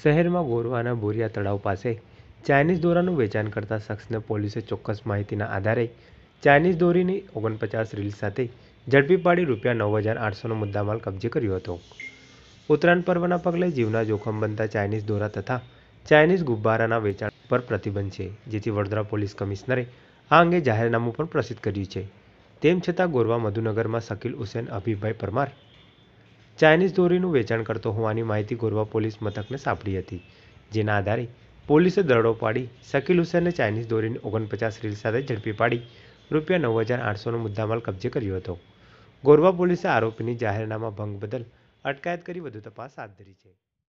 શહેરમાં ગોરવાના ભૂરિયા તળાવ પાસે ચાઇનીઝ દોરાનું વેચાણ કરતા શખ્સને પોલીસે ચોક્કસ માહિતીના આધારે ચાઇનીઝ દોરીની ઓગણપચાસ રીલ સાથે ઝડપી પાડી રૂપિયા નવ હજાર આઠસોનો મુદ્દામાલ કબજે કર્યો હતો ઉત્તરાયણ પર્વના પગલે જીવના જોખમ બનતા ચાઇનીઝ દોરા તથા ચાઇનીઝ ગુબ્બારાના વેચાણ પર પ્રતિબંધ છે જેથી વડોદરા પોલીસ કમિશનરે આ અંગે જાહેરનામું પણ પ્રસિદ્ધ કર્યું છે તેમ છતાં ગોરવા મધુનગરમાં શકીલ હુસેન અભિભાઈ પરમાર ચાઇનીઝ દોરીનું વેચાણ કરતો હોવાની માહિતી ગોરવા પોલીસ મથકને સાંપડી હતી જેના આધારે પોલીસે દરડો પાડી શકીલ હુસેનને ચાઇનીઝ દોરીની ઓગણપચાસ રીલ સાથે ઝડપી પાડી રૂપિયા નવ હજાર આઠસોનો મુદ્દામાલ કબજે કર્યો હતો ગોરવા પોલીસે આરોપીની જાહેરનામા ભંગ બદલ અટકાયત કરી વધુ તપાસ હાથ ધરી છે